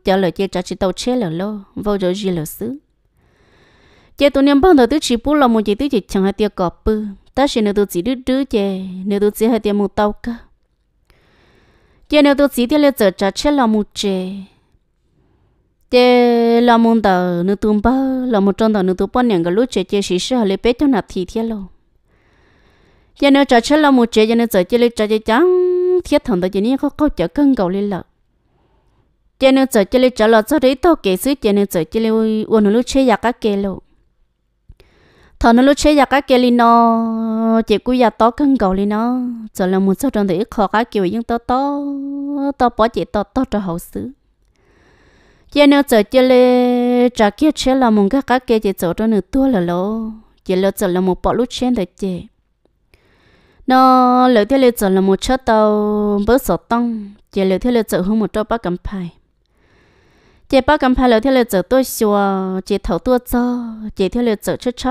trả lời chị trả chỉ tàu che lờ lô vô rồi gì lờ xứ chị tụi niêm bằng đầu tư chỉ bù lòng một chị tư chỉ chẳng hay tiếc cọ bự ta sẽ nếu tụi chỉ đứa đứa chị nếu tụi chỉ hay tiêu một tàu cơ chị nếu tụi chỉ tiếc lê giờ trả che là một chị chị là một tàu nếu tụi bao là một trong tàu nếu tụi bao nhàng cái lúc chị chị sĩ sĩ họ lấy bé cho nạp thì thiên lòng giờ nó trở chơi là một chế giờ nó trở chơi lên trở chơi chẳng thiết thằng đó giờ nó có câu chở cân cầu lên lợ giờ nó trở chơi lên trở lọt sau đấy tao kể xứ giờ nó trở chơi lên uốn nó lúc chơi giặc các kê lộ thằng nó lúc chơi giặc các kê lên nó chỉ cú giặc to cân cầu lên nó trở là một số trong đấy khó các kiểu những to to to bỏ chỉ to to cho hậu xứ giờ nó trở chơi lên trả kia chơi là một cái cái kê chỉ chỗ cho nó tua là lỗ chỉ là trở là một bộ lúc chơi được chơi nó lỡ thế lỡ giờ là một chút tàu bớt sổ tông chỉ lỡ thế lỡ giờ hơn một chỗ bao cầm phải chỉ bao cầm phải lỡ thế lỡ giờ tôi xua chỉ thầu tôi cho chỉ thế lỡ giờ chút chút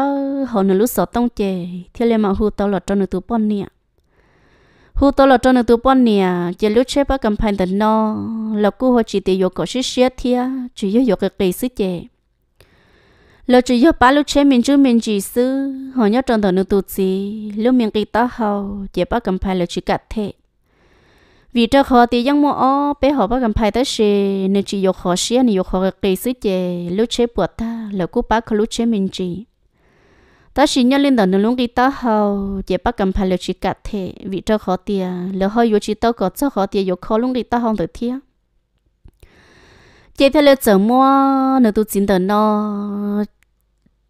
họ nửa lúc sổ tông chỉ thế lỡ mà hú tàu là cho nửa tu bón nè hú tàu là cho nửa tu bón nè chỉ lúc chơi bao cầm phải tận nó là cú họ chỉ tiêu yêu cầu xí xí thia chỉ yêu yêu cái kỳ xí chỉ lo chỉ cho ba lúc chế mình chú mình chỉ sư họ nhớ trong đầu nước tu gì lúc miệng kỳ ta hầu chỉ ba cầm phải lo chỉ cắt thế vì cho họ thì dân mua ó bé họ ba cầm phải tới xe nên chỉ yêu họ xe nên yêu họ kỳ sư chế lúc chế buộc ta là cú ba không lúc chế mình chỉ ta chỉ nhớ lên đầu nước lúc kỳ ta hầu chỉ ba cầm phải lo chỉ cắt thế vì cho họ thì lo họ yêu chỉ tao có cho họ thì yêu họ lúc kỳ ta hầu được thiệt chế phải lựa chọn mua nếu tu chính tờ nó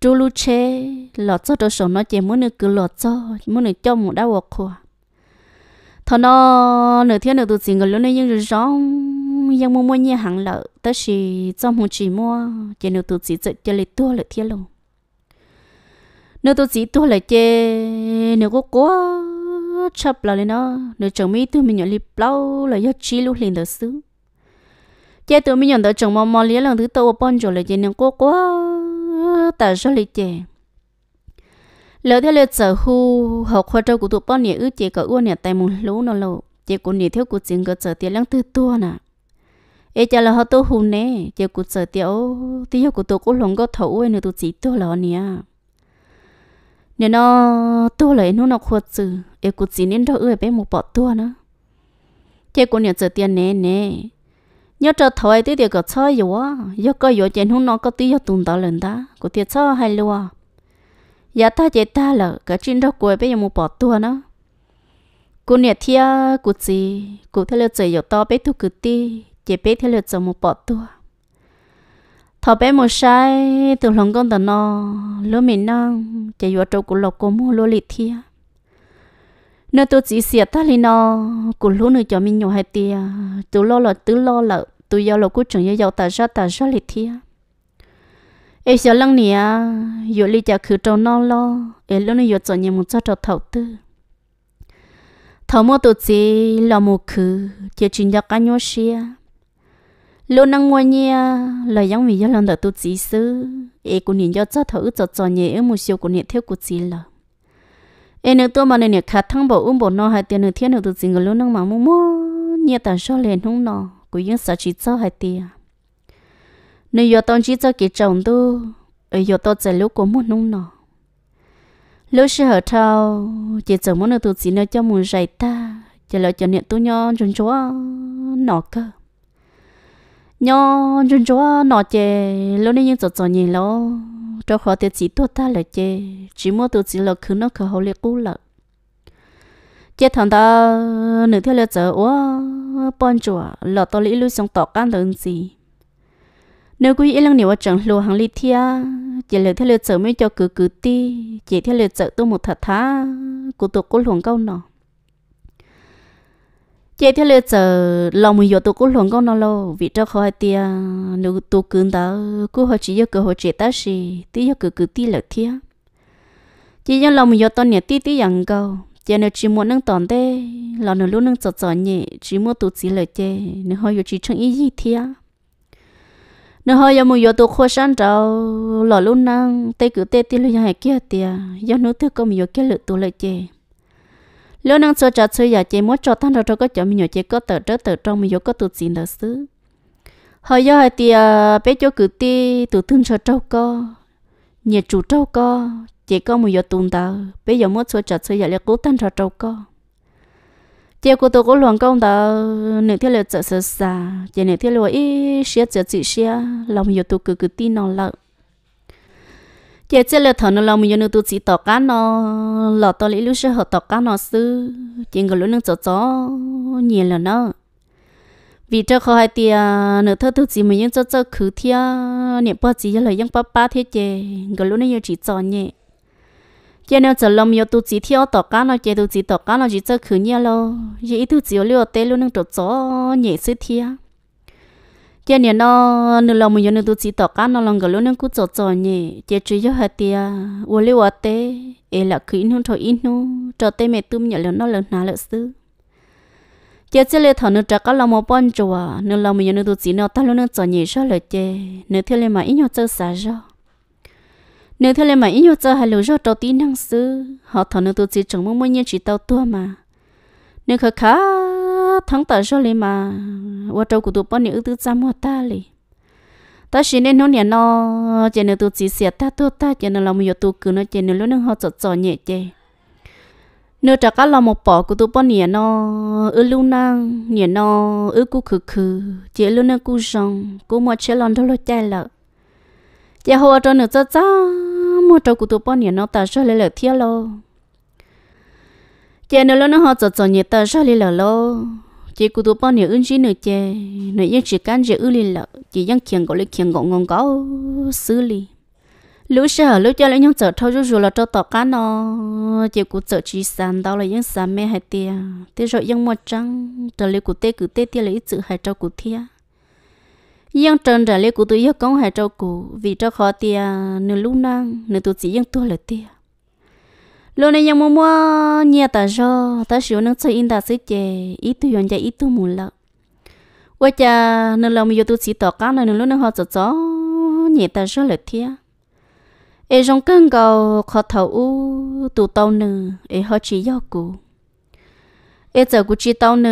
chú lu chế lọt cho đồ sống nó chế muốn được cứ lọt cho muốn được cho một đau hoặc khua thằng nó nửa thiên nửa tu chính người lúc này nhưng rõ nhưng mua mua như hàng lợ ta chỉ cho một chỉ mua chế nửa tôi chỉ cho lấy tua lại thiên luôn nửa tôi chỉ tua lại chế nửa có quá chấp là lên nó nửa chồng mi tôi mình nhận lip lâu là do chỉ lúc liền được xứ chế tụi mình nhận được chồng mò mò lý lần thứ tàu bọn rồi lại chế nên cố quá tại sao lại chế lỡ theo lượt sở hữu học khoa trâu của tụi bọn nhỉ ư chế có uôn nhỉ tại một lũ nó lộ chế của nhỉ theo của chính cơ sở tiền lăng tư tua nè ê chả là họ tôi hù nè chế của sở tiền ô tí hiệu của tụi cũng lòng có thấu ấy nữa tụi chỉ tua lọ nhỉ nếu nó tua lại nó nó khoa trừ ê của chỉ nên đâu ư bé một bọ tua nữa chế của nhỉ sở tiền nè nè nhớ cho thôi tí điều có cho yếu á yếu có yếu chuyện hôn nó có tí yếu tụng đó lần ta, có tiệt chơi hay luôn giờ dạ ta chết ta là cái chuyện đó quay bây giờ mua bỏ tua nó cô nè thia cô gì cô thấy là chơi yếu to bé thu cứ tí chỉ bé thấy là chơi mua bỏ tua thọ bây mua sai từ lòng con tao nó lúa mình năng chỉ yếu trâu của lộc cô mua lúa lịt thia nó tôi chỉ xiết ta lên nó cũng lúc nữa cho mình nhỏ hai tia tôi lo là tôi lo là tôi giao là cuối trường giao ta ra ta ra lịch thia em sợ lăng nè giờ à. lý cha khử trâu non lo em lúc này giờ chọn nhà một cho trâu thầu tư thầu mua tôi chỉ là một khử chỉ chuyên gia cá nhau xia lúc năng mua nha là giống vì giao lần đầu tôi chỉ xứ em cũng nhìn giao cho thầu cho chọn nhà em một số cũng nhìn theo của chỉ là em tôi mà này khát thăng bộ um bộ nó hay tiền nữa thiên nữa tôi xin người luôn mà mua mua nhiệt tàn số liền không nó cũng những sợ chỉ cho hay tiền nếu giờ tôi chỉ cho cái chồng tôi ở giờ tôi chỉ lúc của muốn không nó lúc sẽ hở thao chỉ chờ muốn nữa tôi xin cho muốn dạy ta chỉ là cho niệm tôi nhau chúng chúa nó cơ nhau chúng chúa nó chè lúc này những chỗ chỗ nhìn lâu cho họ thì chỉ tốt ta là chê chỉ mua tôi chỉ là cứ nó khờ họ liệt cũ lợ chết thằng ta nửa theo là giờ ó bọn chùa lọ to lý lưu xong tỏ can lớn gì nếu quý ý lăng nhiều chẳng lùa hàng lý thia chỉ lỡ theo là giờ mới cho cứ cứ ti chỉ theo là giờ tôi một thật thá của tôi cố luồng câu nọ chế theo lời giờ lòng mình tu cũng luôn con nó lâu vì cho khỏi tia nếu tu cứng đó cứ họ chỉ yêu cơ họ chế ta gì tí yêu cơ cứ tí là thia chỉ nhân lòng mình yêu tao nhẹ tí tí rằng câu chế nếu chỉ muốn nâng toàn thế là nếu luôn nâng chọt chọt nhẹ chỉ muốn tu chỉ lời chế nếu họ yêu chỉ chung ý gì thia nếu họ yêu mình yêu tu khó sáng trâu là luôn nâng tê cứ tê tí lời nhà kia tia do nếu thứ có yêu kia lời tu lời chế lúc năng cho cho chơi giờ chơi muốn cho tan cho có cho mình nhớ chơi có tờ tớ tờ trong mình nhớ có tụt xin nữa xứ hồi giờ thì tia bé cho cứ ti tụt thương cho trâu co nhiệt chủ trâu co chỉ có mình giờ tuần tờ bây giờ muốn cho cho chơi giờ là cố tan cho trâu co chơi cô tôi có luận công đó nửa thiết liệu trợ sợ xa chị nửa thiết liệu ít xia trợ chị xia lòng giờ tôi cứ cứ tin nó lợi chị chơi lừa thằng nó làm mình nó tu chỉ tọt cá nó lọ to lý lúc sẽ hợp tọt cá nó sư chị người lúc nó chó chó nhiều là nó vì cho khó hai tia nửa thơ tu chỉ mình những chó chó khứ thia niệm bao chỉ là những ba ba thế chị người lúc nó chỉ chó nhẹ chị nó chở lòng yêu tu chỉ theo tọt cá nó chị tu chỉ tọt cá nó chỉ chó khứ nhẹ lo chị tu chỉ lừa tê luôn nó chó chó nhẹ sư thia chế nè nó nửa lòng mình nó tu chỉ tọt cá nó lòng cái lỗ nó cứ tọt tọt nhỉ chế chỉ cho hết tia vô lý vô tế ấy là khí nó thôi ít nó cho tế mẹ tôm nhận lớn nó lớn nào lớn sư chế chế lệ thằng nó trả cá lòng một bón chùa nửa lòng mình nó tu chỉ nó ta lỗ nó tọt nhỉ sao lại chế nửa thiên lệ mà ít nhau chơi xả ra nửa thiên lệ mà ít nhau chơi hai lỗ ra cho tí năng sư họ thằng nó tu chỉ chẳng mong muốn nhớ chỉ tao tua mà nửa khờ khá thắng tờ cho lên mà qua trâu của tụi bọn nữ tư trăm hoa ta lì ta chỉ nên nó nhà nó chỉ nên tụi chỉ xẻ ta tụi ta chỉ nên làm việc tụi cứ nó chỉ nên lúc nó họ chọt chọt nhẹ chè nếu chắc là một bỏ của tụi bao nhiêu nó ở lưu năng nhận nó ở cú khử khử chỉ lưu năng cú rong cú mà chỉ làm thôi lo chạy lợ giờ họ cho nữa cho cho mua trâu của tụi bọn nhận nó ta cho lấy lợi thiệt lo chỉ nên lúc nó họ chọt chọt nhẹ ta cho lấy lợi lo chị cụ tụ bao nhiêu ưng chỉ nửa chè nửa những chỉ can chỉ ư li lợ chỉ những kiềng gọi lấy kiềng gọi ngon có xử lý lúc sợ lúc cho lấy những chợ thâu rồi là cho tỏ cá nó chị cụ chợ chỉ sàn đâu là những sàn mẹ hay tia thế rồi những một trăng trở lấy cụ tê cụ tê tia lấy chữ hay cho cụ thia những trần trở lấy cụ tụi yêu con hay cho cụ vì cho khó tia nửa lúc năng nửa tụi chỉ những tua là tia lúc này yang mua mua nhà ta cho ta sử nó chơi in ta sẽ chơi ít tu yon chơi ít tu mù lợ qua cha nên lòng yêu tu sĩ tỏ cá nên lúc nó họ chợt chó nhà ta cho lợi thia ai trong cơn cầu khó thầu u tụ tàu nè ai họ chỉ yêu cụ ai giờ cụ chỉ tàu nè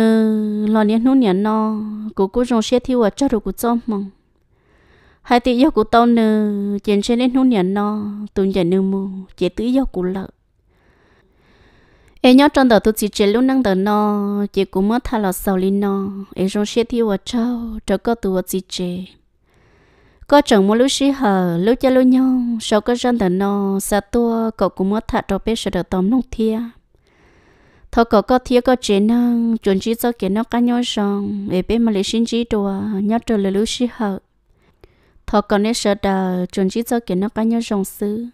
lo niên nô niên no cụ cụ trong xe thiêu cho được cụ cho mong hai tỷ yêu cụ tàu nè trên xe lên nô niên no tụi nhà nương mù chỉ tự yêu cụ lợi ê nhớ trong đầu tôi chỉ chỉ lúc năng đầu nó chỉ cũng mất thay lọ sầu lên nó ê trong xe thì vợ cháu cháu có tuổi chỉ chỉ có chồng một lúc xí hờ lúc cha lúc nhau sau có dân đầu nó sa tua cậu cũng mất thay cho biết sự đầu tóm nông thia thọ cậu có thiếu có chế năng chuẩn chỉ cho kiến nó cá nhau xong ê biết mà lấy xin chỉ đùa nhớ trở lại lúc xí hờ thọ cậu nên sợ đời chuẩn chỉ cho kiến nó cá nhau xong xứ